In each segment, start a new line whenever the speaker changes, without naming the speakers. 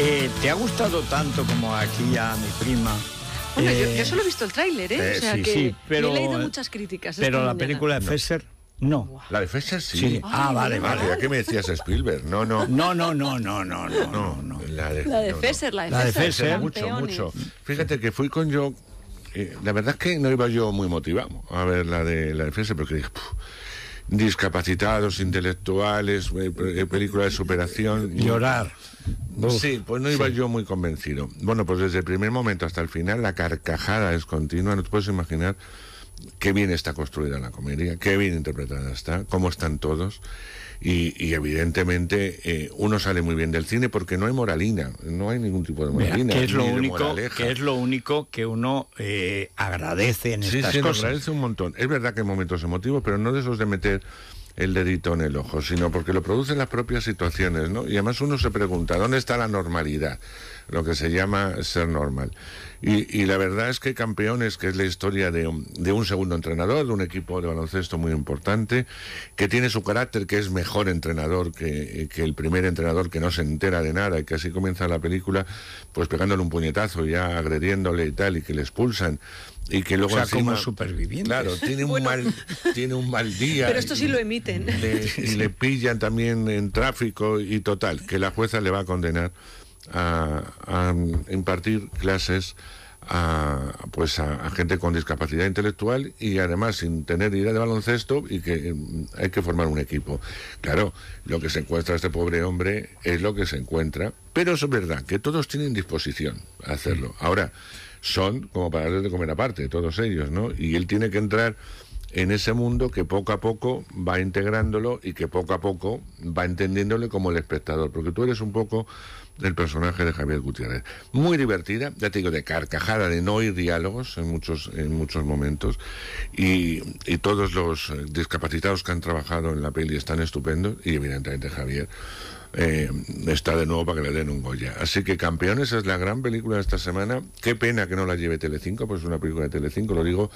Eh, ¿Te ha gustado tanto como aquí a mi prima?
Bueno, yo, eh, solo
he visto el tráiler, ¿eh? eh o sea sí, que pero, he leído muchas críticas. Pero la película
de Fesser. No. La de Fesser sí. Ah, vale, vale. ¿A
qué me decías Spielberg? No, no. No, no, no, no, no, no, La de,
la Fesser, la de Fesser. La de Fesser. Mucho, mucho.
Fíjate que fui con yo. Eh, la verdad es que no iba yo muy motivado a ver la de la de Fesser, porque dije discapacitados, intelectuales, eh, eh, películas de superación. Llorar.
sí, pues no iba
yo muy convencido. Bueno, pues desde el primer momento hasta el final la carcajada es continua. No te puedes imaginar qué bien está construida la comedia, qué bien interpretada está, cómo están todos y, evidentemente eh, uno sale muy bien del cine porque no hay moralina, no hay ningún tipo de moralina. que, es lo único, que es lo
único que uno eh, agradece en estas sí, cosas. agradece
un montón. Es verdad que hay momentos emotivos, pero no de esos de meter el dedito en el ojo, sino porque lo producen las propias situaciones, ¿no? Y además uno se pregunta, ¿dónde está la normalidad? Lo que se llama ser normal. Y, y, la verdad es que Campeones, que es la historia de un, de un segundo entrenador, de un equipo de baloncesto muy importante, que tiene su carácter, que es mejor entrenador que, eh, que el primer entrenador que no se entera de nada y que así comienza la película, pues pegándole un puñetazo, ya agrediéndole y tal, y que le expulsan y que luego como superviviente claro tiene
un mal tiene
un mal día pero esto sí lo emiten y le pillan también en tráfico y total que la jueza le va a condenar a, impartir clases a, pues a, gente con discapacidad intelectual y además sin tener idea de baloncesto y que mm, hay que formar un equipo. Claro, lo que se encuentra este pobre hombre es lo que se encuentra, pero es verdad que todos tienen disposición a hacerlo. Ahora, son como para darles de comer aparte, todos ellos, ¿no? Y él tiene que entrar en ese mundo que poco a poco va integrándolo y que poco a poco va entendiéndole como el espectador, porque tú eres un poco del personaje de Javier Gutiérrez. Muy divertida, ya te digo, de carcajada, de no oír diálogos en muchos, en muchos momentos. Y, y, todos los eh, discapacitados que han trabajado en la peli están estupendos. Y evidentemente Javier eh, está de nuevo para que le den un Goya. Así que, campeones, es la gran película de esta semana. Qué pena que no la lleve Telecinco, pues es una película de Telecinco, lo digo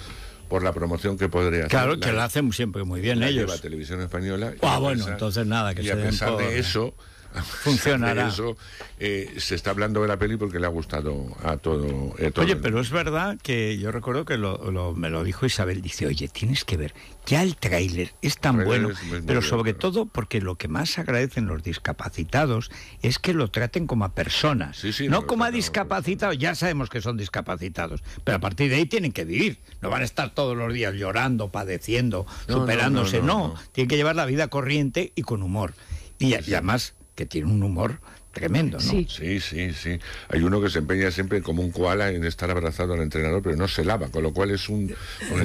por la promoción que podría hacer. Claro, que la
hacen siempre muy bien la ellos. la
Televisión Española. Ah, bueno, entonces nada, que y a pesar de eh. eso
funcionará.
eso eh, se está hablando de la peli porque le ha gustado
a todo. Eh, oye, pero es verdad que yo recuerdo que lo, me lo dijo Isabel. Dice, oye, tienes que ver, ya el tráiler es tan bueno, pero sobre todo porque lo que más agradecen los discapacitados es que lo traten como a personas, no, como a discapacitados. Ya sabemos que son discapacitados, pero a partir de ahí tienen que vivir. No van a estar todos los días llorando, padeciendo, superándose. No, tienen que llevar la vida corriente y con humor. Y, y, además tiene un humor tremendo, Sí.
sí, sí, Hay uno que se empeña siempre como un koala en estar abrazado al entrenador, pero no se lava, con lo cual es un...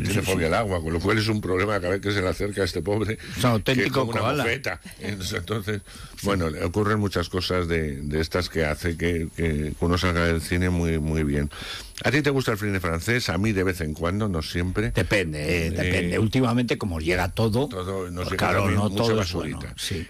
tiene fobia al agua, con lo cual es un problema cada vez que se le acerca a este pobre. Es auténtico koala. Entonces, bueno, ocurren muchas cosas de, de estas que hace que, que uno salga del cine muy, muy bien. ¿A ti te gusta el cine francés? A mí de vez en cuando, no siempre. Depende, ¿eh? Eh, depende. Eh, Últimamente, como llega todo, pues claro, no todo es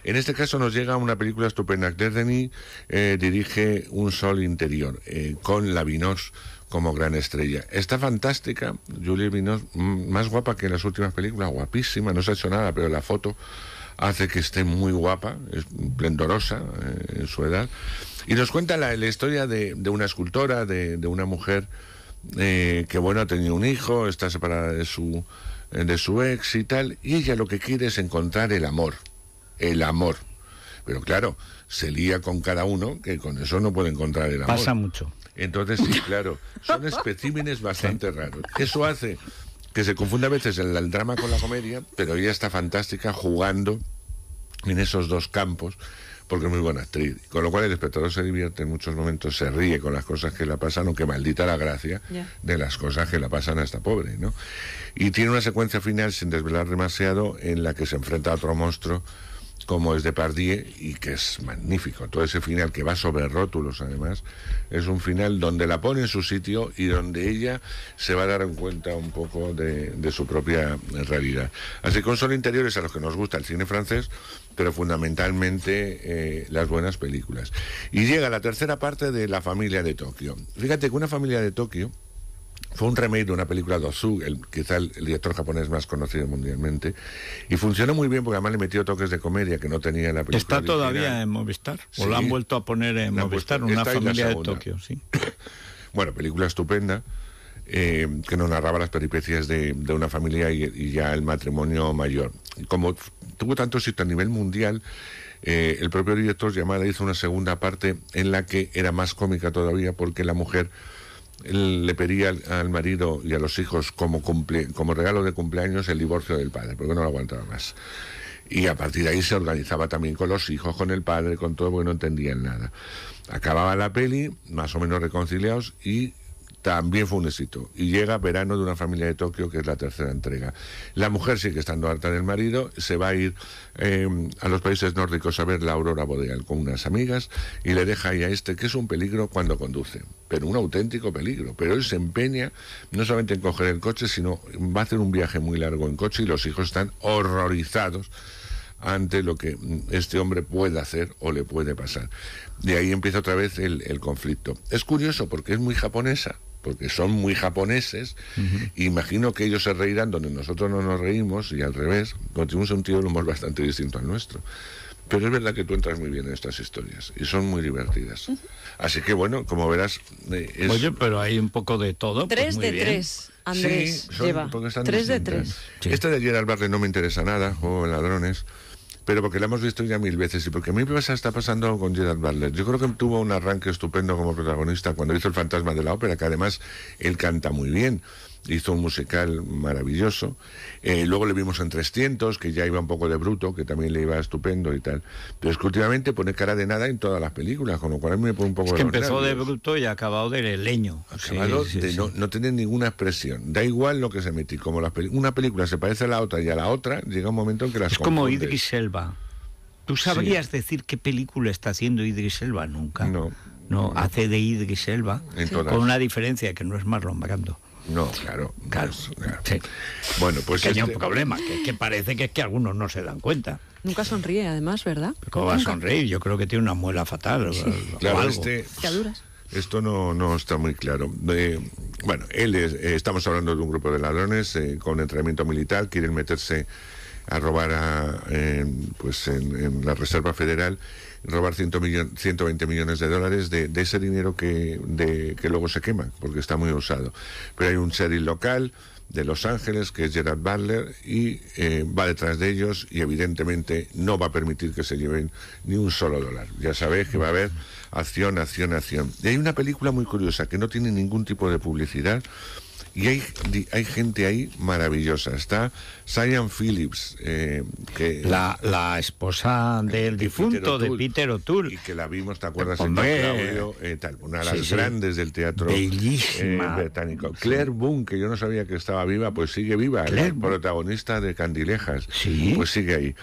En este caso nos llega una película estupenda. Denis dirige Un Sol Interior, con la Vinos como gran estrella. Está fantástica, Julie Vinos, mm, más guapa que en las últimas películas, guapísima, no se ha hecho nada, pero la foto hace que esté muy guapa, es plendorosa eh, en su edad. Y nos cuenta la, historia de, de, una escultora, de, de una mujer eh, que, bueno, ha tenido un hijo, está separada de su, eh, de su ex y tal, y ella lo que quiere es encontrar el amor, el amor. Pero claro, se lía con cada uno, que con eso no puede encontrar el amor. Pasa mucho. Entonces, sí, claro, son especímenes bastante raros. Eso hace que se confunde a veces el, drama con la comedia, pero ella está fantástica jugando en esos dos campos porque es muy buena actriz. Con lo cual el espectador se divierte en muchos momentos, se ríe con las cosas que la pasan, aunque maldita la gracia de las cosas que la pasan a esta pobre, ¿no? Y tiene una secuencia final, sin desvelar demasiado, en la que se enfrenta a otro monstruo como es de Pardier y que es magnífico. Todo ese final que va sobre rótulos además es un final donde la pone en su sitio y donde ella se va a dar cuenta un poco de, su propia realidad. Así que son interiores a los que nos gusta el cine francés, pero fundamentalmente eh, las buenas películas. Y llega la tercera parte de La familia de Tokio. Fíjate que una familia de Tokio fue un remake de una película de Ozu, el, quizá el, director japonés más conocido mundialmente, y funcionó muy bien porque además le metió toques de comedia que no tenía la película. Está todavía en
Movistar, o lo han vuelto a poner en Movistar, una familia de Tokio,
sí. bueno, película estupenda. Eh, que nos narraba las peripecias de, de una familia y, ya el matrimonio mayor. Como tuvo tanto éxito a nivel mundial, eh, el propio director Yamada hizo una segunda parte en la que era más cómica todavía porque la mujer le pedía al, marido y a los hijos como, como regalo de cumpleaños el divorcio del padre, porque no lo aguantaba más. Y a partir de ahí se organizaba también con los hijos, con el padre, con todo, porque no entendían nada. Acababa la peli, más o menos reconciliados, y también fue un éxito. Y llega Verano de una familia de Tokio, que es la tercera entrega. La mujer sigue estando harta del marido, se va a ir em, a los países nórdicos a ver la aurora boreal con unas amigas y le deja ahí a este, que es un peligro cuando conduce, pero un auténtico peligro. Pero él se empeña no solamente en coger el coche, sino va a hacer un viaje muy largo en coche y los hijos están horrorizados ante lo que mm, este hombre puede hacer o le puede pasar. De ahí empieza otra vez el conflicto. Es curioso porque es muy japonesa, porque son muy japoneses. Imagino que ellos se reirán donde nosotros no nos reímos y al revés, tenemos un sentido del humor bastante distinto al nuestro. Pero es verdad que tú entras muy bien en estas historias y son muy divertidas. Así que bueno, como verás... Eh,
Oye, pero hay un poco de
todo. Pues tres de Andrés lleva. Tres de tres. Esta de ayer al barrio no me interesa nada, Juego de ladrones pero porque la hemos visto ya mil veces y porque a mí me está pasando con Gerard Butler. Yo creo que tuvo un arranque estupendo como protagonista cuando hizo El fantasma de la ópera, que además él canta muy bien hizo un musical maravilloso. Eh, luego le vimos en 300, que ya iba un poco de bruto, que también le iba estupendo y tal. Pero es que últimamente pone cara de nada en todas las películas, con lo cual a mí me pone un poco es que empezó de
bruto y ha acabado de leño. Acabado de
no, sí. ninguna expresión. Da igual lo que se metí. Como las una película se parece a la otra y a la otra,
llega un momento en que las Es como Idris Elba. ¿Tú sabrías decir qué película está haciendo Idris Elba? Nunca. No. No, hace de Idris Elba, con una diferencia que no es más Brando. No, claro. claro. Pues, bueno, pues. hay un este- problema, que, que parece que que algunos no se dan cuenta.
Nunca sonríe, además, ¿verdad? ¿Cómo va a sonreír?
Yo creo que tiene una muela fatal. claro, este-
Esto no, no está muy claro. Eh, bueno, él eh, estamos hablando de un grupo de ladrones eh, con entrenamiento militar, quieren meterse a robar pues en la Reserva Federal robar 100 120 millones de dólares de, ese dinero que, de, que luego se quema, porque está muy usado. Pero hay un sheriff local de Los Ángeles, que es Gerard Butler, y eh, va detrás de ellos y evidentemente no va a permitir que se lleven ni un solo dólar. Ya sabéis que va a haber acción, acción, acción. Y hay una película muy curiosa que no tiene ningún tipo de publicidad, y hay, gente ahí maravillosa. Está Sian Phillips,
eh, que... La, esposa del difunto de Peter O'Toole. Y que la vimos, ¿te acuerdas? Eh,
una de las grandes del teatro eh, Bellísima. británico. Claire Boone, que yo no sabía que estaba viva, pues sigue viva. Claire... protagonista de Candilejas. Pues sigue ahí.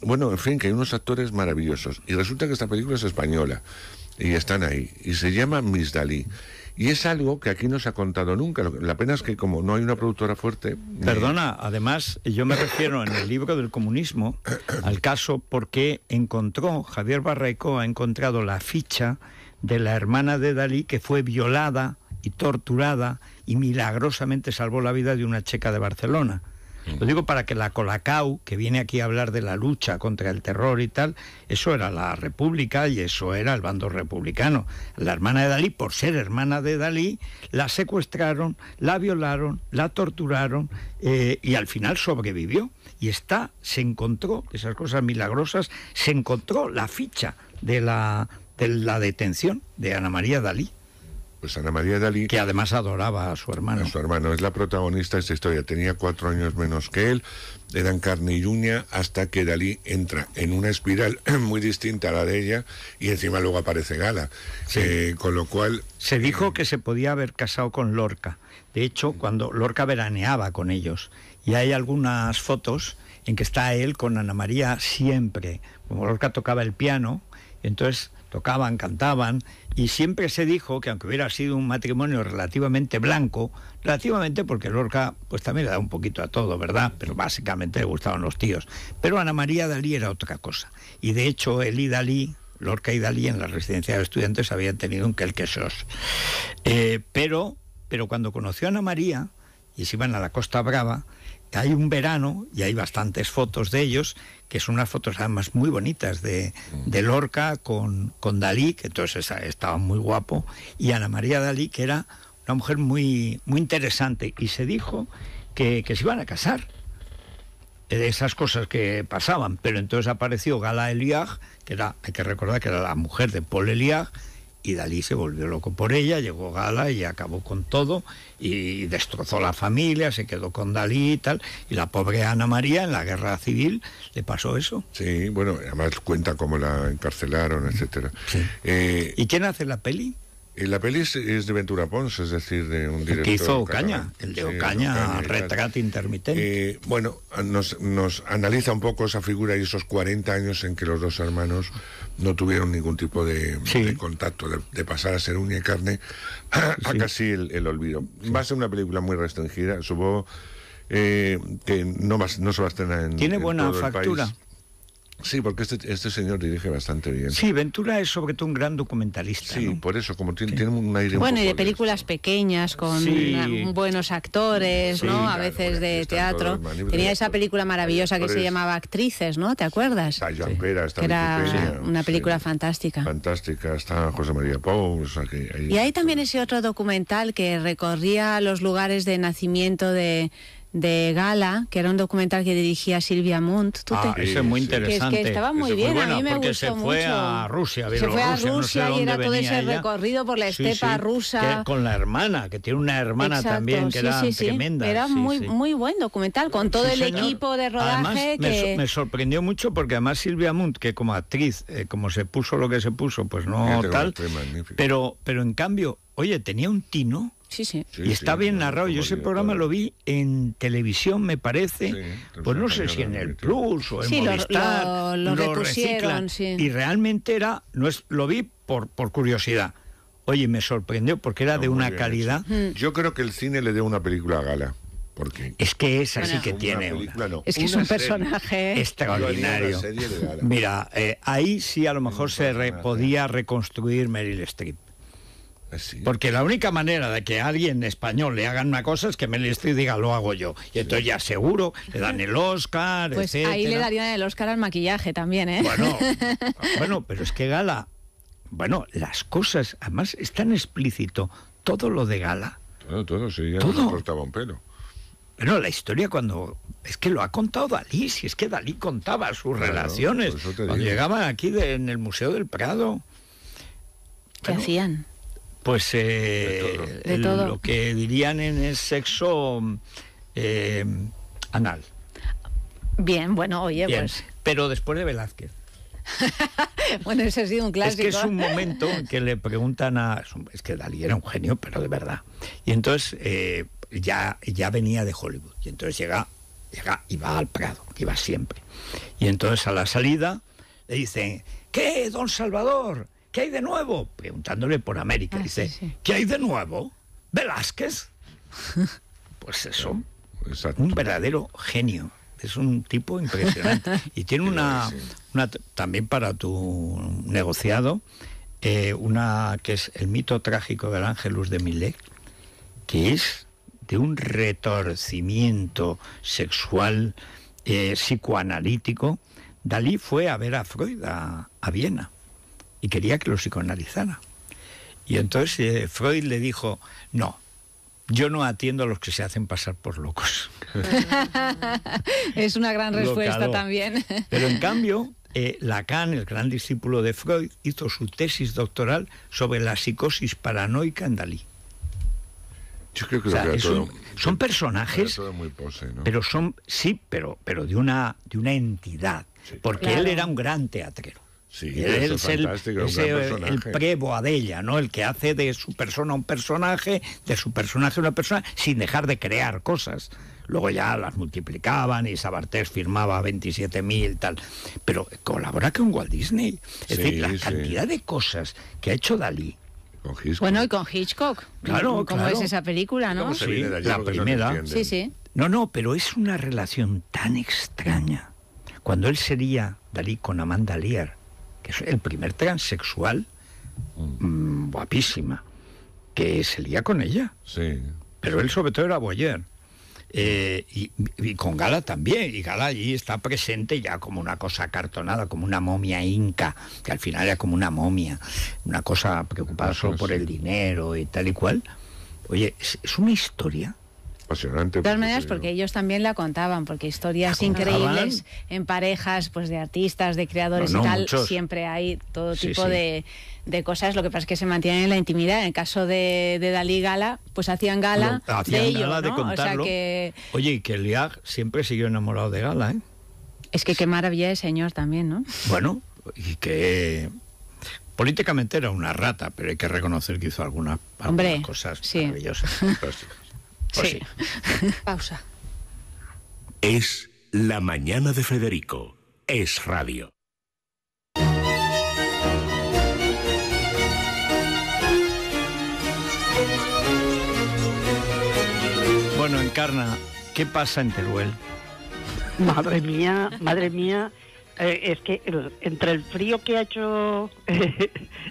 bueno, en fin, que hay unos actores maravillosos. Y resulta que esta película es española. Y están ahí. Y se llama Miss Dalí. Y es algo que aquí no se ha contado nunca. La pena es que como no hay una productora fuerte...
Perdona, además yo me refiero en el libro del comunismo al caso porque encontró, Javier Barraico ha encontrado la ficha de la hermana de Dalí que fue violada y torturada y milagrosamente salvó la vida de una checa de Barcelona. Lo digo para que la Colacau, que viene aquí a hablar de la lucha contra el terror y tal, eso era la República y eso era el bando republicano. La hermana de Dalí, por ser hermana de Dalí, la secuestraron, la violaron, la torturaron eh, y al final sobrevivió. Y está, se encontró, esas cosas milagrosas, se encontró la ficha de la, de la detención
de Ana María Dalí. Pues Ana María Dalí. Que
además adoraba a su hermano.
A su hermano, es la protagonista de esta historia. Tenía cuatro años menos que él, eran carne y uña, hasta que Dalí entra en una espiral muy distinta a la de ella y encima luego aparece Gala. Eh, con lo cual.
Se dijo eh, que se podía haber casado con Lorca. De hecho, cuando Lorca veraneaba con ellos. Y hay algunas fotos en que está él con Ana María siempre. Como Lorca tocaba el piano, entonces tocaban, cantaban y siempre se dijo que aunque hubiera sido un matrimonio relativamente blanco, relativamente porque Lorca pues también le da un poquito a todo, ¿verdad? Pero básicamente le gustaban los tíos. Pero Ana María Dalí era otra cosa. Y de hecho, él y Dalí, Lorca y Dalí en la residencia de estudiantes habían tenido un quelquesos. Eh, pero, pero cuando conoció a Ana María y se iban a la Costa Brava, hay un verano, y hay bastantes fotos de ellos, que son unas fotos además muy bonitas de, mm. Lorca con, con, Dalí, que entonces estaba muy guapo, y Ana María Dalí, que era una mujer muy, muy interesante, y se dijo que, se iban a casar eh, de esas cosas que pasaban. Pero entonces apareció Gala Eliag, que era, hay que recordar que era la mujer de Paul Eliag, y Dalí se volvió loco por ella, llegó Gala y acabó con todo y destrozó la familia, se quedó con Dalí y tal. Y la pobre Ana María en la guerra civil le pasó eso. Sí, bueno, además cuenta cómo la encarcelaron,
etcétera. Eh, ¿Y quién hace la peli? Eh, la peli es, de Ventura Pons, es decir, de un director. que hizo Ocaña,
el de Ocaña,
retrato intermitente. Eh, bueno, nos, nos, analiza un poco esa figura y esos 40 años en que los dos hermanos no tuvieron ningún tipo de, contacto, de, pasar a ser uña y carne a, casi el, olvido. Va a ser una película muy restringida, supongo eh, que no, no se va a estrenar en Tiene buena factura. Sí, porque este, este, señor dirige bastante bien. Sí,
Ventura es sobre todo un gran documentalista. Sí, por eso, como tiene, un aire.
Bueno,
y de películas pequeñas, con buenos actores, ¿no? a veces de teatro. Tenía esa película maravillosa que se llamaba Actrices, ¿no? ¿Te acuerdas? era una película fantástica.
Fantástica, está José María Pons. y
hay también ese otro documental que recorría los lugares de nacimiento de de Gala, que era un documental que dirigía Silvia Munt. ah, Ese es muy interesante. Que, estaba muy bien, a mí me gustó se fue a Rusia, Se fue a Rusia y era todo ese recorrido por la estepa rusa.
con la hermana, que tiene una hermana también que era tremenda. Era muy,
muy buen documental, con todo el equipo de rodaje. me,
sorprendió mucho porque además Silvia Munt, que como actriz, eh, como se puso lo que se puso, pues no este tal, pero, pero en cambio, oye, tenía un tino
y está
bien narrado. Yo ese programa lo vi en televisión, me parece. pues no sé si en el Plus o en Movistar. Lo, lo, lo sí. Y realmente era, no es, lo vi por, por curiosidad. Oye, me sorprendió porque era de una calidad.
Mm. Yo creo que el cine le dio una película gala. Porque es que es así que tiene. es
que es un personaje ¿eh? extraordinario. Mira, eh, ahí sí a lo mejor se podía reconstruir Meryl Streep. Porque la única manera de que a alguien español le hagan una cosa es que Meryl y diga lo hago yo. Y entonces ya seguro le dan el Oscar. Pues ahí le darían
el Oscar al maquillaje también, ¿eh? Bueno,
bueno, pero es que Gala, bueno, las cosas, además es tan explícito todo lo de Gala. Todo, todo, sí, ya ¿Todo? cortaba un pelo. Bueno, la historia cuando... Es que lo ha contado Dalí, si es que Dalí contaba sus relaciones. Cuando llegaban aquí en el Museo del Prado. ¿Qué hacían? pues eh, lo que dirían en el sexo eh, anal.
Bien, bueno, oye, pues.
Pero después de Velázquez.
bueno, ese ha sido un clásico. Es que es un momento en
que le preguntan a. Es que Dalí era un genio, pero de verdad. Y entonces eh, ya, ya venía de Hollywood. Y entonces llega, llega y va al Prado, iba siempre. Y entonces a la salida le dicen: ¿Qué, don Salvador? ¿Qué hay de nuevo? Preguntándole por América. Ah, dice, ¿qué hay de nuevo? Velázquez. pues eso. Un verdadero genio. Es un tipo impresionante. y tiene una, también para tu negociado, eh, una que es el mito trágico del Ángelus de Millet, que es de un retorcimiento sexual eh, psicoanalítico. Dalí fue a ver a Freud a Viena y quería que lo psicoanalizara. Y entonces eh, Freud le dijo, no, yo no atiendo a los que se hacen pasar por locos.
es una gran respuesta también.
Pero en cambio, eh, Lacan, el gran discípulo de Freud, hizo su tesis doctoral sobre la psicosis paranoica en Dalí. Yo creo que, son personajes, pero son sí, pero pero de una de una entidad, porque él era un gran teatrero.
Sí, es el, prebo el
pre ¿no? El que hace de su persona un personaje, de su personaje una persona, sin dejar de crear cosas. Luego ya las multiplicaban y Sabartés firmaba 27.000, tal. Pero colabora con Walt Disney. Es decir, la cantidad de cosas que ha hecho Dalí. bueno, y con Hitchcock. Claro, Como es esa
película, ¿no? Sí, la primera. sí, sí.
No, no, pero es una relación tan extraña. Cuando él sería Dalí con Amanda Lear que es el primer transexual mm. Mm, guapísima, que se lía con ella. Pero él sobre todo era Boyer. Eh, y, con Gala también, y Gala allí está presente ya como una cosa acartonada, como una momia inca, que al final era como una momia, una cosa preocupada solo por el dinero y tal y cual. Oye, es una historia de
todas
maneras, porque ellos también la contaban, porque historias increíbles en parejas, pues de artistas, de creadores y tal, siempre hay todo tipo De, cosas. Lo que pasa es que se mantienen en la intimidad. En el caso de, Dalí Gala, pues hacían gala que...
Oye, y que Liag siempre siguió enamorado de Gala, ¿eh?
Es que qué maravilla de señor también, ¿no?
Bueno, y que políticamente era una rata, pero hay que reconocer que hizo algunas, cosas sí. maravillosas. Pues sí.
Pausa.
Es la mañana de Federico. Es radio. Bueno, Encarna, ¿qué pasa en Teruel?
Madre mía, madre mía, eh, es que entre el frío que ha hecho eh,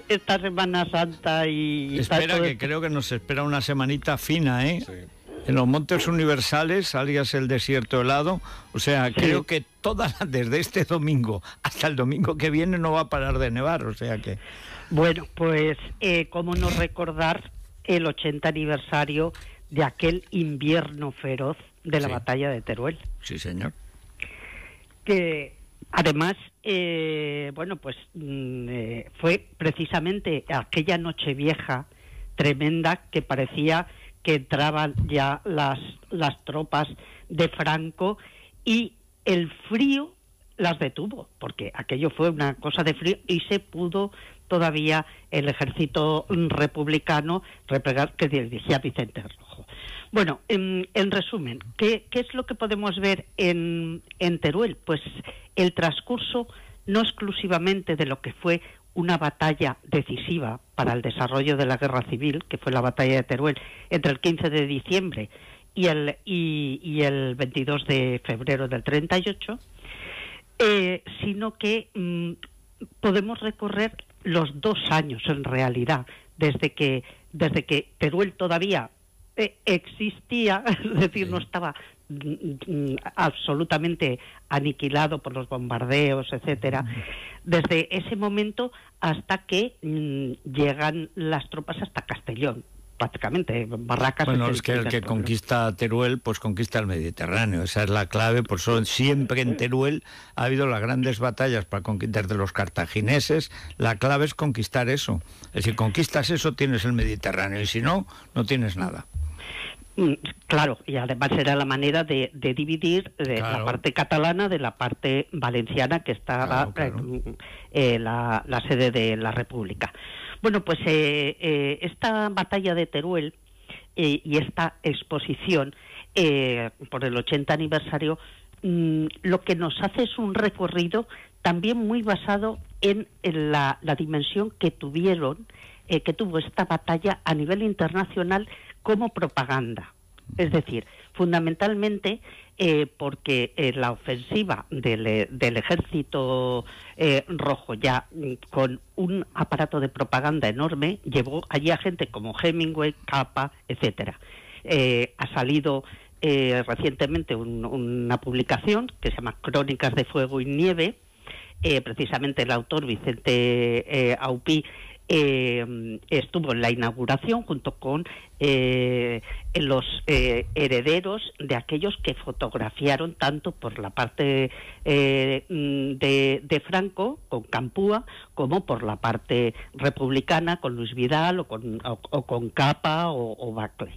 esta Semana Santa y... Espera, que
creo que nos espera una semanita fina, ¿eh? Sí en los montes universales, alias el desierto helado. O sea, creo que todas desde este domingo hasta el domingo que viene no va a parar de nevar. O sea que.
Bueno, pues eh, cómo no recordar el 80 aniversario de aquel invierno feroz de la batalla de Teruel. Sí, señor. Que además, eh, bueno, pues mm, eh, fue precisamente aquella noche vieja tremenda que parecía que entraban ya las, las tropas de Franco y el frío las detuvo, porque aquello fue una cosa de frío y se pudo todavía el ejército republicano replegar que dirigía Vicente Rojo. Bueno, en, resumen, ¿qué, ¿qué, es lo que podemos ver en, en Teruel? Pues el transcurso no exclusivamente de lo que fue una batalla decisiva para el desarrollo de la guerra civil, que fue la batalla de Teruel, entre el 15 de diciembre y el, y, el 22 de febrero del 38, eh, sino que mm, podemos recorrer los dos años en realidad, desde que, desde que Teruel todavía eh, existía, es decir, no estaba Mm, mm, absolutamente aniquilado por los bombardeos, etcétera. Desde ese momento hasta que mm, llegan las tropas hasta Castellón, prácticamente Barracas. Bueno, es, que el, que
conquista Teruel, pues conquista el Mediterráneo. Esa es la clave. Por eso siempre en Teruel ha habido las grandes batallas para conquistar de los cartagineses. La clave es conquistar eso. es Si conquistas eso, tienes el Mediterráneo. Y si no, no tienes nada.
Mm, claro, y además era la manera de, dividir de eh, la parte catalana de la parte valenciana que estaba eh, mm, eh, la, sede de la República. Bueno, pues eh, esta batalla de Teruel y esta exposición por el 80 aniversario mm, lo que nos hace es un recorrido también muy basado en, la, dimensión que tuvieron que tuvo esta batalla a nivel internacional como propaganda. Es decir, fundamentalmente eh, porque eh, la ofensiva del, eh, ejército rojo ya mm, con un aparato de propaganda enorme llevó allí a gente como Hemingway, Capa, etcétera. ha salido recientemente una publicación que se llama Crónicas de Fuego y Nieve. precisamente el autor Vicente Aupí eh, estuvo en la inauguración junto con eh, los eh, herederos de aquellos que fotografiaron tanto por la parte mm, de, Franco con Campúa como por la parte republicana con Luis Vidal o con, Capa o, o Bacle.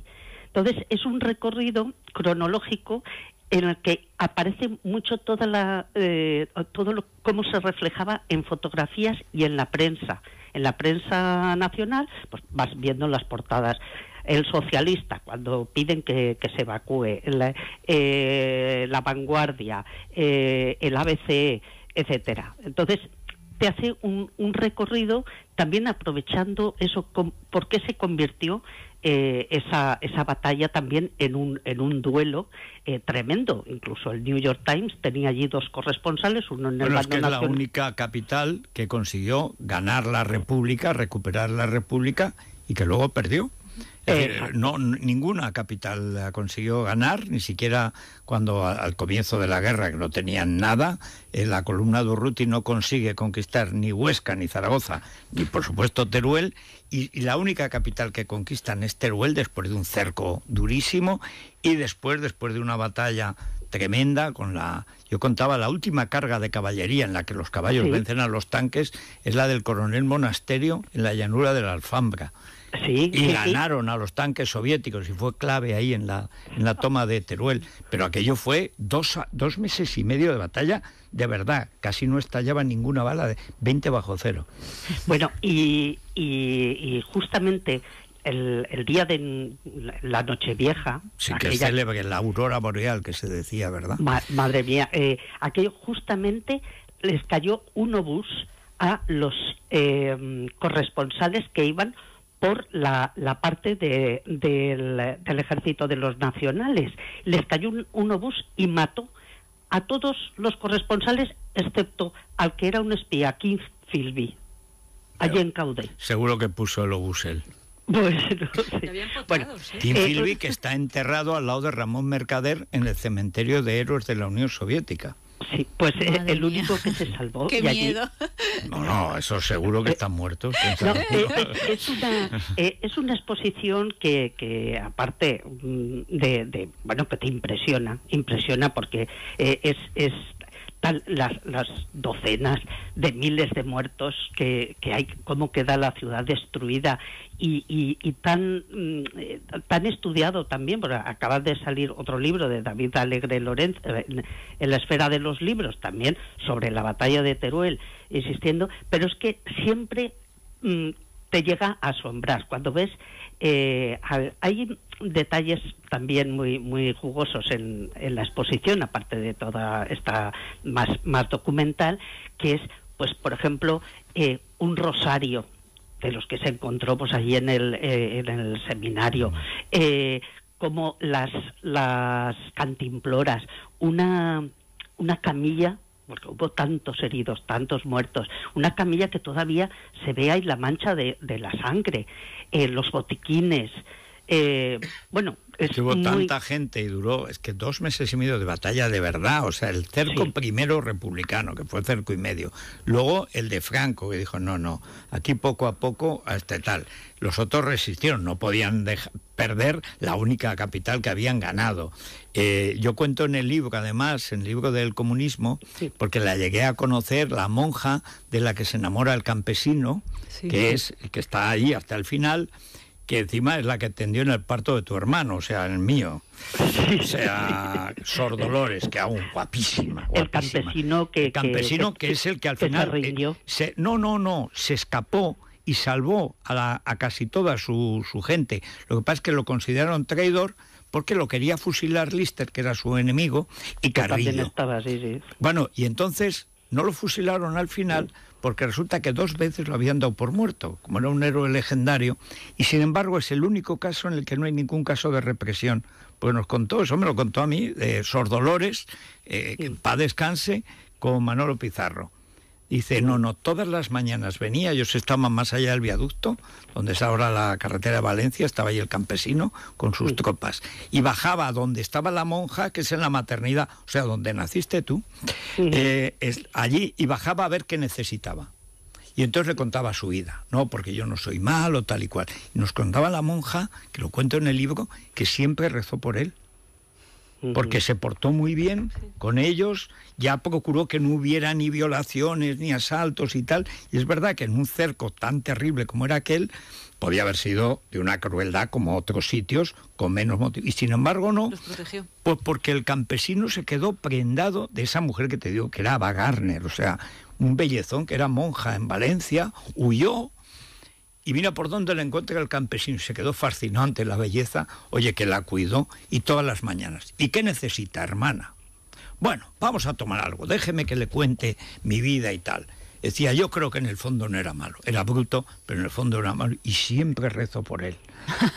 Entonces es un recorrido cronológico en el que aparece mucho toda la, todo cómo se reflejaba en fotografías y en la prensa en la prensa nacional, pues vas viendo las portadas el socialista cuando piden que, se evacúe, eh, la, vanguardia, eh, el ABC, e, etcétera. Entonces te hace un, recorrido también aprovechando eso, por qué se convirtió eh, esa, esa batalla también en un, en un duelo eh, tremendo. Incluso el New York Times tenía allí dos corresponsales, uno en el bueno, es la
única capital que consiguió ganar la República, recuperar la República y que luego perdió. Eh, no, ninguna capital consiguió ganar, ni siquiera cuando al comienzo de la guerra, no tenían nada, eh, la columna de no consigue conquistar ni Huesca, ni Zaragoza, ni por supuesto Teruel, y, la única capital que conquistan es Teruel después de un cerco durísimo y después, después de una batalla tremenda con la yo contaba la última carga de caballería en la que los caballos vencen a los tanques es la del coronel Monasterio en la llanura de la Alfambra y ganaron a los tanques soviéticos y fue clave ahí en la, en la toma de Teruel. Pero aquello fue dos, dos meses y medio de batalla, de verdad, casi no estallaba ninguna bala de 20 bajo cero.
Bueno, y, y, justamente el, día de la Nochevieja. Sí, que es
la aurora boreal que se decía, ¿verdad?
madre mía, eh, aquello justamente les cayó un obús a los eh, corresponsales que iban por la, la parte del, ejército de los nacionales. Les cayó un, obús y mató a todos los corresponsales, excepto al que era un espía, King Philby, allí en Caudey. Seguro que puso el obús él. Bueno, ¿sí? Eh, Philby,
que
está enterrado al lado de Ramón Mercader en el cementerio de héroes de la Unión Soviética.
Sí, pues eh, el único que se salvó. ¡Qué allí...
No, no, eso seguro que eh, están
muertos. Eh, es, una, exposición que, aparte mm, de, de, bueno, que te impresiona, impresiona porque es, es las, docenas de miles de muertos que, hay, cómo queda la ciudad destruida y, y, tan, mm, tan estudiado también, acaba de salir otro libro de David Alegre Lorenz, en, eh, en la esfera de los libros también, sobre la batalla de Teruel, insistiendo, pero es que siempre mm, te llega a asombrar cuando ves eh, hay detalles también muy muy jugosos en, en, la exposición, aparte de toda esta más, más documental, que es, pues, por ejemplo, eh, un rosario de los que se encontró pues allí en el, eh, en el seminario, como las, las cantimploras, una, una camilla porque hubo tantos heridos, tantos muertos, una camilla que todavía se ve ahí la mancha de, la sangre, eh, los botiquines, eh, bueno,
estuvo tanta gente y duró, es que dos meses y medio de batalla de verdad, o sea, el cerco primero republicano, que fue cerco y medio, luego el de Franco, que dijo, no, no, aquí poco a poco hasta este tal. Los otros resistieron, no podían perder la única capital que habían ganado. Eh, yo cuento en el libro, además, en el libro del comunismo, porque la llegué a conocer, la monja de la que se enamora el campesino, que es que está ahí hasta el final, que encima es la que tendió en el parto de tu hermano, o sea, el mío. O sea, Sordolores, que aún guapísima, El campesino que... El campesino que, es el que al final... Eh, se no, no, no, se escapó y salvó a, a casi toda su, gente. Lo que pasa es que lo consideraron traidor porque lo quería fusilar Lister, que era su enemigo, y Carrillo.
Estaba, sí, sí.
Bueno, y entonces no lo fusilaron al final porque resulta que dos veces lo habían dado por muerto, como era un héroe legendario, y sin embargo es el único caso en el que no hay ningún caso de represión. Pues nos contó, eso me lo contó a mí, de Sordolores, eh, paz descanse, con Manolo Pizarro. Dice, no, no, todas las mañanas venía, ellos estaban más allá del viaducto, donde es ahora la carretera de Valencia, estaba ahí el campesino con sus tropas, y bajaba donde estaba la monja, que es en la maternidad, o sea, donde naciste tú, eh, allí, y bajaba a ver qué necesitaba. Y entonces le contaba su vida, no, porque yo no soy malo, tal y cual. Y nos contaba la monja, que lo cuento en el libro, que siempre rezó por él, porque se portó muy bien con ellos, ya procuró que no hubiera ni violaciones ni asaltos y tal. Y es verdad que en un cerco tan terrible como era aquel, podía haber sido de una crueldad como otros sitios, con menos motivos, Y sin embargo no, Pues porque el campesino se quedó prendado de esa mujer que te digo, que era Ava Garner, o sea, un bellezón que era monja en Valencia, huyó y mira por dónde la encuentra el campesino. Se quedó fascinado ante la belleza, oye, que la cuidó y todas las mañanas. ¿Y qué necesita, hermana? Bueno, vamos a tomar algo, déjeme que le cuente mi vida y tal. Decía, yo creo que en el fondo no era malo, era bruto, pero en el fondo era malo y siempre rezo por él.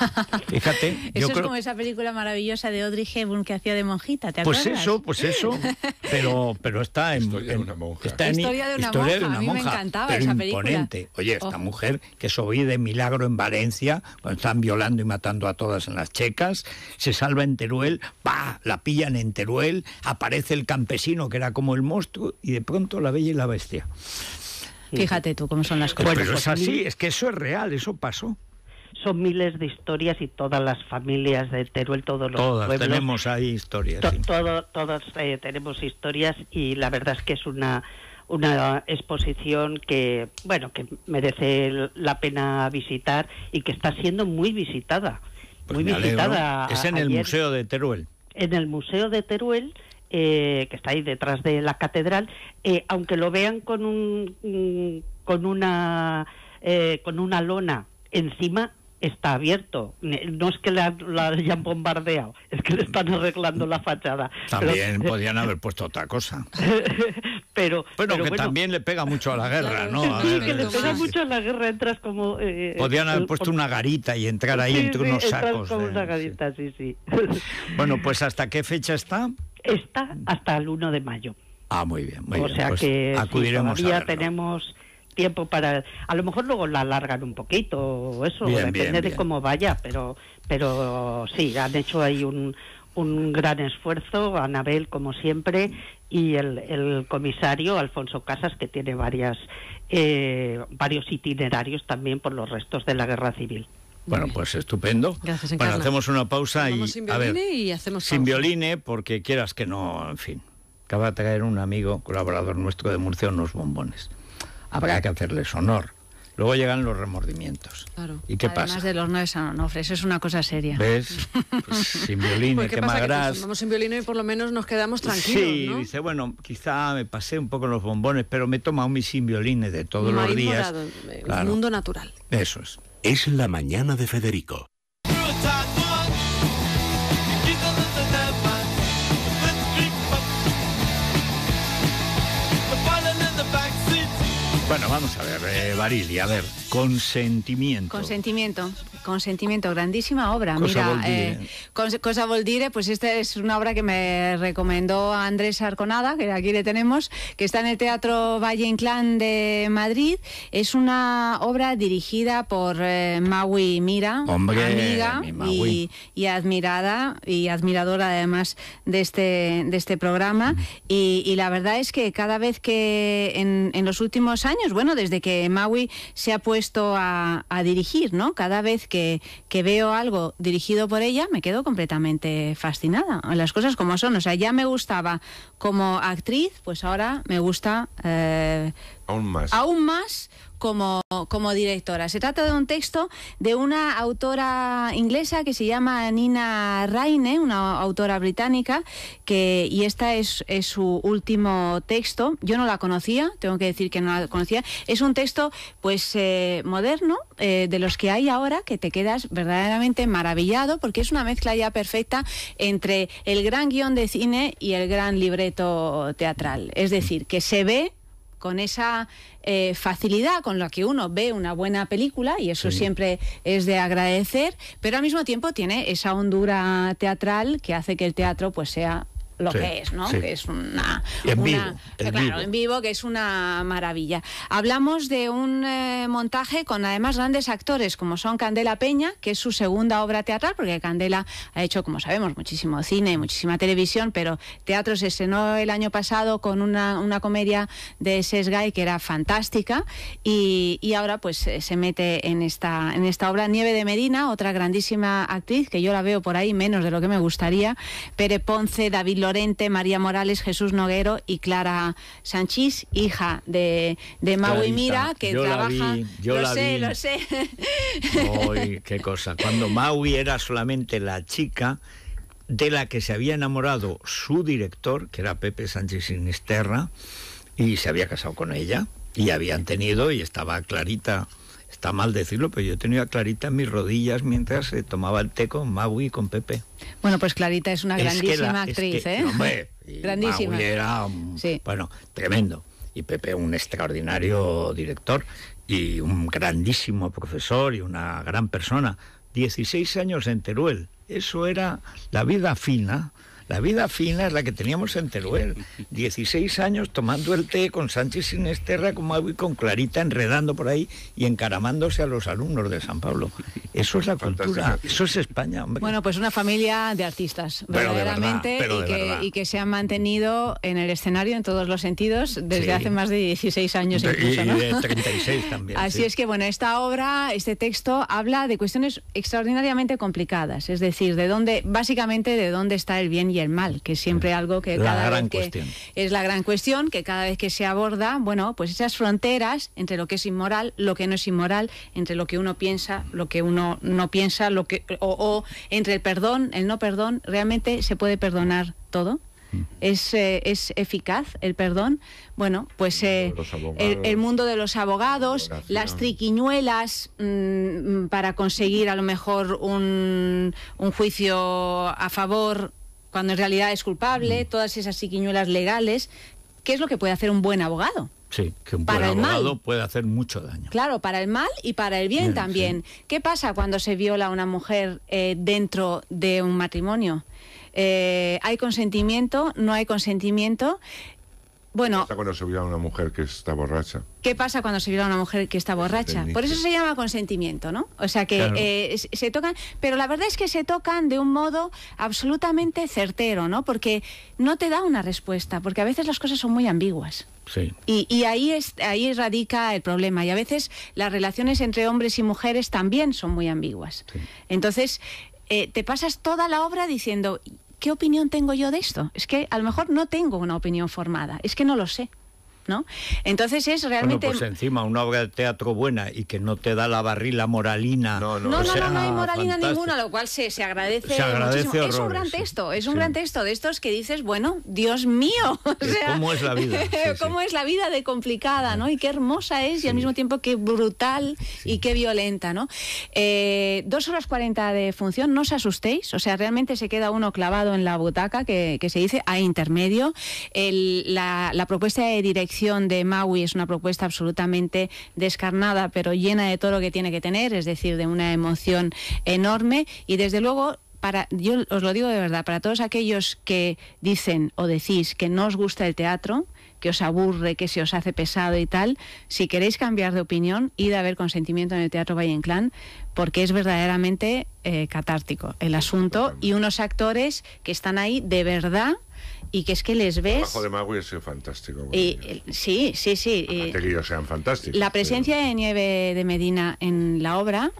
Fíjate. eso es como esa
película maravillosa de Audrey Hepburn que hacía de monjita, ¿te pues acuerdas? Pues eso, pues
eso, pero, está en... una monja. Está historia de una monja, a mí me encantaba pero esa imponente. Oye, esta mujer que se oía de milagro en Valencia, cuando están violando y matando a todas en las checas, se salva en Teruel, pa, la pillan en Teruel, aparece el campesino que era como el monstruo y de pronto la bella y la bestia.
Fíjate tú cómo son las cosas. Bueno, es así, es
que eso es real, eso pasó son miles de historias y todas las familias de Teruel, todos los todas, tenemos ahí historias. todo, todas eh, tenemos historias y la verdad es que es una una exposición que bueno que merece la pena visitar y que está siendo muy visitada, pues muy visitada. es en el museo de Teruel. En el museo de Teruel eh, que está ahí detrás de la catedral, eh, aunque lo vean con un con una eh, con una lona encima está abierto. No es que la, hayan bombardeado, es que le están arreglando la fachada. También
podrían haber puesto otra cosa. pero, bueno, que también le pega mucho a la guerra, ¿no? sí, que le pega
mucho a la guerra, entras como... podrían haber puesto una
garita y entrar ahí entre unos sacos.
una garita, sí, sí. Bueno, pues ¿hasta qué fecha está? está hasta el 1 de mayo. Ah, muy bien, o sea pues que todavía tenemos tiempo para a lo mejor luego la alargan un poquito o eso depende de cómo vaya pero pero sí han hecho ahí un, gran esfuerzo Anabel como siempre y el, comisario Alfonso Casas que tiene varias eh, varios itinerarios también por los restos de la guerra civil
bueno, pues estupendo. Gracias, hacemos una pausa y, sin y hacemos sin porque quieras que no, en fin. Acaba de traer un amigo, colaborador nuestro de Murcia, unos bombones. Habrá que hacerles honor. Luego llegan los remordimientos.
¿Y qué Además pasa? Además del horno de eso es una cosa seria. ¿Ves?
Pues sin violín, pues ¿qué, Que vamos
sin violín y por lo menos nos quedamos tranquilos, Sí,
dice, bueno, quizá me pasé un poco los bombones, pero me he tomado mi sin violín de todos los días. Eh, mundo natural. Eso es. Es la mañana de Federico. Bueno, vamos a ver, eh, Barili, a ver. Consentimiento.
Consentimiento, consentimiento, grandísima obra. Cosa Mira, eh, Cosa pues esta es una obra que me recomendó Andrés Arconada, que aquí le tenemos, que está en el Teatro Valle Inclán de Madrid. Es una obra dirigida por eh, Maui Mira, amiga Y, admirada y admiradora además de este, de este programa. Y, la verdad es que cada vez que en, en los últimos años, bueno, desde que Maui se ha puesto esto a, dirigir, ¿no? Cada vez que, veo algo dirigido por ella me quedo completamente fascinada. Las cosas como son, o sea, ya me gustaba como actriz, pues ahora me gusta... Eh, aún más como, directora. Se trata de un texto de una autora inglesa que se llama Nina Raine, una autora británica, que, y esta es, su último texto. Yo no la conocía, tengo que decir que no la conocía. Es un texto pues eh, moderno, eh, de los que hay ahora, que te quedas verdaderamente maravillado, porque es una mezcla ya perfecta entre el gran guión de cine y el gran libreto teatral. Es decir, que se ve con esa eh, facilidad con la que uno ve una buena película, y eso siempre es de agradecer, pero al mismo tiempo tiene esa hondura teatral que hace que el teatro pues sea lo que es, ¿no? Que es una. En vivo, eh, claro, en vivo, que es una maravilla. Hablamos de un eh, montaje con además grandes actores, como son Candela Peña, que es su segunda obra teatral, porque Candela ha hecho, como sabemos, muchísimo cine, muchísima televisión, pero teatro se estrenó el año pasado con una, comedia de Sesgay que era fantástica, y, ahora pues eh, se mete en esta, en esta obra Nieve de Medina, otra grandísima actriz que yo la veo por ahí menos de lo que me gustaría, Pere Ponce, David López Lorente, María Morales, Jesús Noguero y Clara Sánchez, hija de, de Maui Mira, que trabaja. La yo lo sé, lo sé.
qué cosa. Cuando Maui era solamente la chica de la que se había enamorado su director, que era Pepe Sánchez inesterra y se había casado con ella, y habían tenido, y estaba Clarita Está mal decirlo, pero yo tenía a Clarita en mis rodillas mientras se eh, tomaba el té con Maui y con Pepe.
Bueno, pues Clarita es una grandísima actriz, es ¿eh? grandísima. era,
bueno, tremendo. Y Pepe un extraordinario director y un grandísimo profesor y una gran persona. 16 años en Teruel. Eso era la vida fina la vida fina es la que teníamos en Teruel. 16 años tomando el té con Sánchez Sinesterra, como hoy y con Clarita, enredando por ahí y encaramándose a los alumnos de San Pablo. Eso es la cultura, eso es España. Hombre.
Bueno, pues una familia de artistas, verdaderamente, y, que, se han mantenido en el escenario en todos los sentidos desde hace más de 16 años. incluso, Así es que, bueno, esta obra, este texto, habla de cuestiones extraordinariamente complicadas, es decir, de dónde, básicamente, de dónde está el bien y el mal, que es siempre algo que la cada gran que cuestión. es la gran cuestión, que cada vez que se aborda, bueno, pues esas fronteras entre lo que es inmoral, lo que no es inmoral, entre lo que uno piensa, lo que uno no piensa, lo que o, entre el perdón, el no perdón, realmente se puede perdonar todo. Mm. Eh, ¿Es, eficaz el perdón? Bueno, pues el, mundo de eh, los abogados, las triquiñuelas mm, mm, para conseguir a lo mejor un, un, juicio a favor cuando en realidad es culpable, mm. todas esas siquiñuelas legales, ¿qué es lo que puede hacer un buen abogado?
Sí, que un buen abogado puede hacer mucho daño.
Claro, para el mal y para el bien, también. ¿Qué pasa cuando se viola a una mujer eh, dentro de un matrimonio? Eh, hay consentimiento? Bueno,
¿Qué pasa cuando se viola a una mujer que está borracha?
¿Qué pasa cuando se viola a una mujer que está borracha? Por eso se llama consentimiento, ¿no? O sea que eh, se tocan, pero la verdad es que se tocan de un modo absolutamente certero, ¿no? Porque no te da una respuesta, porque a veces las cosas son muy ambiguas. Sí. Y, ahí, es, radica el problema. Y a veces las relaciones entre hombres y mujeres también son muy ambiguas. Entonces, eh, te pasas toda la obra diciendo, ¿qué opinión tengo yo de esto? Es que a lo mejor no tengo una opinión formada, es que no lo sé. ¿no? Entonces es realmente... pues
encima una obra de teatro buena y que no te da la barrila moralina. No, no, no, no, hay moralina ninguna,
lo cual se, se agradece, es un gran texto, es un gran texto de estos que dices, bueno, Dios mío, o sea, ¿cómo es la vida? ¿Cómo es la vida de complicada, no? Y qué hermosa es y al mismo tiempo qué brutal y qué violenta, ¿no? Eh, dos horas cuarenta de función, no os asustéis, o sea, realmente se queda uno clavado en la butaca que, se dice a intermedio. la propuesta de dirección de Maui es una propuesta absolutamente descarnada, pero llena de todo lo que tiene que tener, es decir, de una emoción enorme y desde luego para, yo os lo digo de verdad, para todos aquellos que dicen o decís que no os gusta el teatro, que os aburre, que se os hace pesado y tal, si queréis cambiar de opinión, id a ver Consentimiento en el Teatro Valle Inclán, porque es verdaderamente eh, catártico el asunto y unos actores que están ahí de verdad y que es que les ves. El de
Magui es fantástico. sí, sí, sí. que ellos sean fantásticos. La
presencia de Nieve de Medina en la obra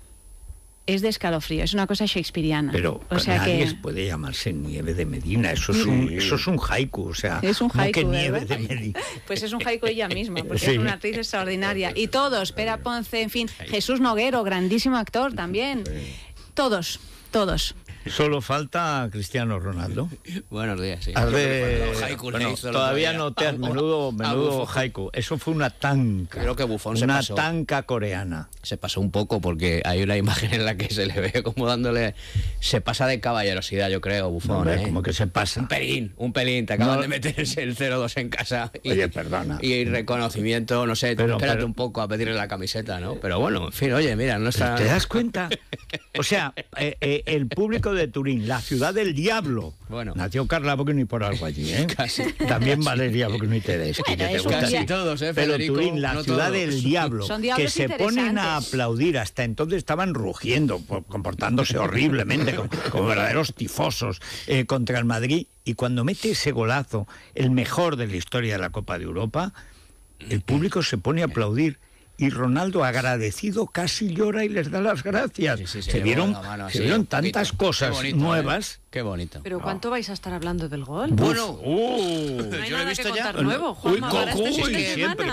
es de escalofrío, es una cosa shakespeariana. Pero o sea nadie
puede llamarse Nieve de Medina, eso es, un, eso es un haiku, o sea, es un haiku, Nieve de Medina.
Pues es un haiku ella misma, porque es una actriz extraordinaria. Y todos, Pera Ponce, en fin, Jesús Noguero, grandísimo actor también. Todos, todos.
Solo falta Cristiano Ronaldo. Buenos días. Sí. todavía no te has ah, menudo, ah, menudo haiku. Eso fue una tanca. Creo que Bufón se pasó. Una tanca coreana. Se
pasó un poco porque hay una imagen en la que se le ve como dándole. Se pasa de caballerosidad, yo creo, Bufón. ¿eh? Como que se pasa. Un pelín, un pelín. Te acabas de meterse el 0-2 en casa. Y, oye, perdona. Y reconocimiento, no sé, espérate un poco a pedirle la camiseta, ¿no? Pero bueno, en fin,
oye, mira, no está. ¿Te das cuenta? O sea, eh, eh, el público de de Turín, la ciudad del diablo. Bueno. Nació Carla ni por algo allí, ¿eh? casi. También Valeria Bocchini que te gusta. ¿eh, Pero Turín, la ciudad del diablo, que se ponen a aplaudir. Hasta entonces estaban rugiendo, comportándose horriblemente, como, verdaderos tifosos eh, contra el Madrid. Y cuando mete ese golazo, el mejor de la historia de la Copa de Europa, el público se pone a aplaudir y Ronaldo agradecido casi llora y les da las gracias. se, vieron, tantas cosas ¿eh? nuevas. Qué bonito.
Pero ah. ¿cuánto vais a estar hablando del gol? Bueno, uh, yo lo he visto nuevo,
este siempre.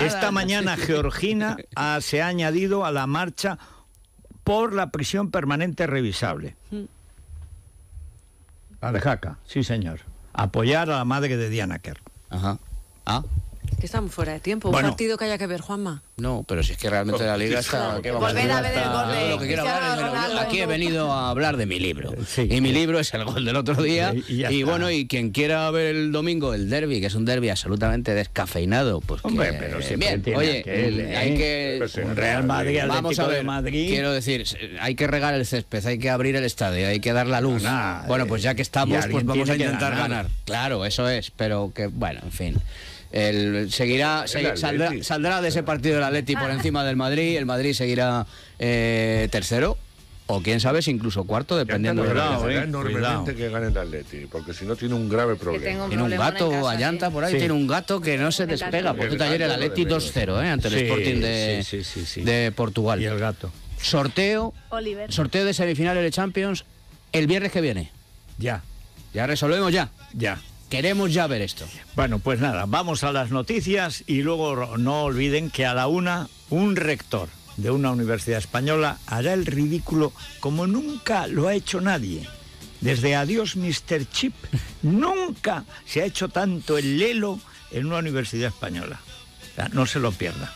Esta mañana Georgina se ha añadido a la marcha por la prisión permanente revisable. Mm. A Jaca, sí señor. Apoyar a la madre de Diana Kerr. Ajá. Ah.
Que estamos fuera de tiempo. Un partido que haya que ver, Juanma.
No, pero si es que realmente la liga está.
¿qué vamos Volver a, ver el gol Aquí he venido a hablar de mi libro. Y mi libro es el gol del otro día. Y, bueno, y quien quiera ver el domingo el derby, que es un derby absolutamente descafeinado, pues. Hombre, bien. Oye, hay ¿eh? que. Pues Real Madrid, vamos a ver. De Madrid. Quiero decir, hay que regar el césped, hay que abrir el estadio, hay que dar la luz. bueno, pues ya que eh, estamos, pues vamos a intentar ganar. Claro, eso es, pero que, bueno, en fin. El, seguirá, saldrá, saldrá, de ese partido el Atleti por ah. encima del Madrid, el Madrid seguirá eh, tercero. O quién sabe si incluso cuarto, dependiendo de la
eh, que gane el Atleti, porque si no tiene un grave problema.
tiene un gato, o Allanta, por ahí, tiene
un gato
que no se despega. Porque este ayer el Atleti 2-0 eh, ante el Sporting de, Portugal. Y
el gato. Sorteo, sorteo de semifinales de Champions el viernes que viene.
Ya. Ya resolvemos ya. Ya. Queremos ya ver esto. Bueno, pues nada, vamos a las noticias y luego no olviden que a la una un rector de una universidad española hará el ridículo como nunca lo ha hecho nadie. Desde Adiós Mr. Chip, nunca se ha hecho tanto el lelo en una universidad española. no se lo pierda.